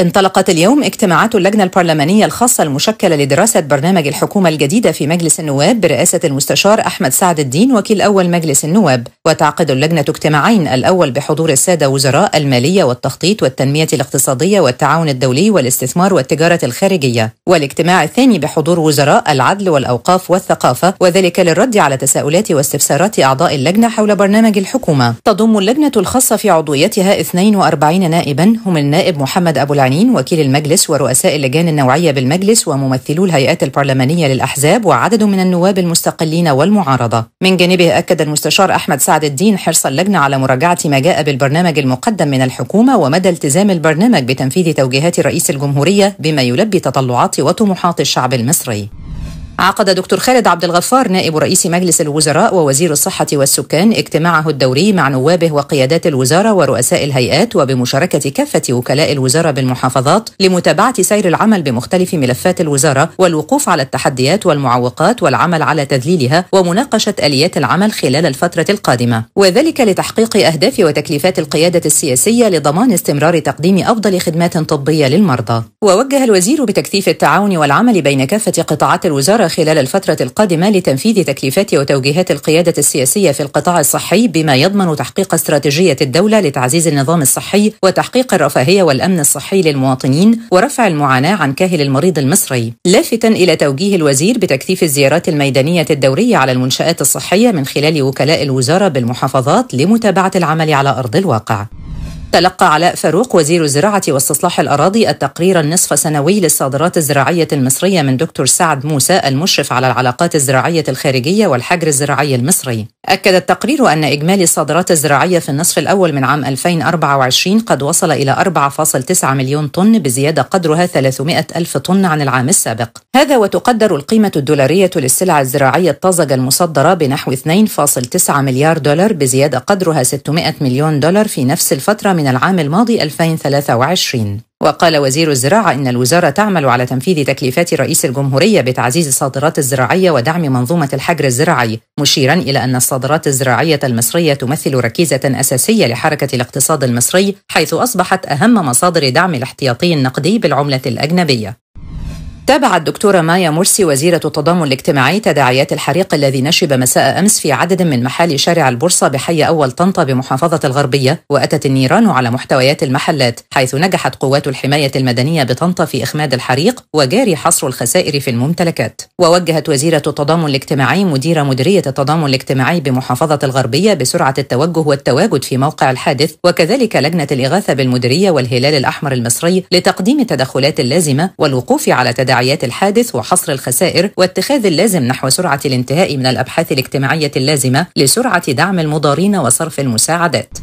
انطلقت اليوم اجتماعات اللجنة البرلمانية الخاصة المشكلة لدراسة برنامج الحكومة الجديدة في مجلس النواب برئاسة المستشار أحمد سعد الدين وكيل أول مجلس النواب وتعقد اللجنة اجتماعين الأول بحضور السادة وزراء المالية والتخطيط والتنمية الاقتصادية والتعاون الدولي والاستثمار والتجارة الخارجية والاجتماع الثاني بحضور وزراء العدل والأوقاف والثقافة وذلك للرد على تساؤلات واستفسارات أعضاء اللجنة حول برنامج الحكومة تضم اللجنة الخاصة في عضويتها 42 نائبا هم النائب محمد أبو المتطوعين وكيل المجلس ورؤساء اللجان النوعية بالمجلس وممثلو الهيئات البرلمانية للأحزاب وعدد من النواب المستقلين والمعارضة من جانبه أكد المستشار أحمد سعد الدين حرص اللجنة على مراجعة ما جاء بالبرنامج المقدم من الحكومة ومدى التزام البرنامج بتنفيذ توجيهات رئيس الجمهورية بما يلبي تطلعات وطموحات الشعب المصري عقد دكتور خالد عبد الغفار نائب رئيس مجلس الوزراء ووزير الصحة والسكان اجتماعه الدوري مع نوابه وقيادات الوزارة ورؤساء الهيئات وبمشاركة كافة وكلاء الوزارة بالمحافظات لمتابعة سير العمل بمختلف ملفات الوزارة والوقوف على التحديات والمعوقات والعمل على تذليلها ومناقشة آليات العمل خلال الفترة القادمة وذلك لتحقيق أهداف وتكليفات القيادة السياسية لضمان استمرار تقديم أفضل خدمات طبية للمرضى ووجه الوزير بتكثيف التعاون والعمل بين كافة قطاعات الوزارة خلال الفترة القادمة لتنفيذ تكليفات وتوجيهات القيادة السياسية في القطاع الصحي بما يضمن تحقيق استراتيجية الدولة لتعزيز النظام الصحي وتحقيق الرفاهية والأمن الصحي للمواطنين ورفع المعاناة عن كاهل المريض المصري لافتا إلى توجيه الوزير بتكثيف الزيارات الميدانية الدورية على المنشآت الصحية من خلال وكلاء الوزارة بالمحافظات لمتابعة العمل على أرض الواقع تلقى علاء فاروق وزير الزراعة واستصلاح الأراضي التقرير النصف سنوي للصادرات الزراعية المصرية من دكتور سعد موسى المشرف على العلاقات الزراعية الخارجية والحجر الزراعي المصري أكد التقرير أن إجمالي الصادرات الزراعية في النصف الأول من عام 2024 قد وصل إلى 4.9 مليون طن بزيادة قدرها 300 ألف طن عن العام السابق هذا وتقدر القيمة الدولارية للسلع الزراعية الطازجة المصدرة بنحو 2.9 مليار دولار بزيادة قدرها 600 مليون دولار في نفس الفترة من العام الماضي 2023 وقال وزير الزراعة إن الوزارة تعمل على تنفيذ تكليفات رئيس الجمهورية بتعزيز الصادرات الزراعية ودعم منظومة الحجر الزراعي مشيرا إلى أن الصادرات الزراعية المصرية تمثل ركيزة أساسية لحركة الاقتصاد المصري حيث أصبحت أهم مصادر دعم الاحتياطي النقدي بالعملة الأجنبية تابعت الدكتورة مايا مرسي وزيرة التضامن الاجتماعي تداعيات الحريق الذي نشب مساء أمس في عدد من محال شارع البورصة بحي أول طنطا بمحافظة الغربية وأتت النيران على محتويات المحلات حيث نجحت قوات الحماية المدنية بطنطا في إخماد الحريق وجاري حصر الخسائر في الممتلكات ووجهت وزيرة التضامن الاجتماعي مدير مديرية التضامن الاجتماعي بمحافظة الغربية بسرعة التوجه والتواجد في موقع الحادث وكذلك لجنة الإغاثة بالمديرية والهلال الأحمر المصري لتقديم التدخلات اللازمة والوقوف على تداعيات تداعيات الحادث وحصر الخسائر واتخاذ اللازم نحو سرعة الانتهاء من الأبحاث الاجتماعية اللازمة لسرعة دعم المضارين وصرف المساعدات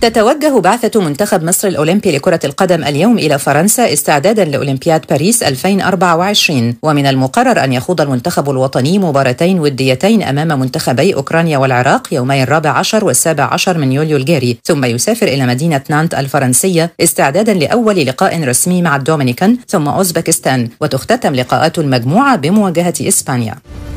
تتوجه بعثة منتخب مصر الأولمبي لكرة القدم اليوم إلى فرنسا استعدادا لأولمبياد باريس 2024 ومن المقرر أن يخوض المنتخب الوطني مباراتين وديتين أمام منتخبي أوكرانيا والعراق يومي الرابع عشر والسابع عشر من يوليو الجاري ثم يسافر إلى مدينة نانت الفرنسية استعدادا لأول لقاء رسمي مع الدومينيكان ثم أوزبكستان وتختتم لقاءات المجموعة بمواجهة إسبانيا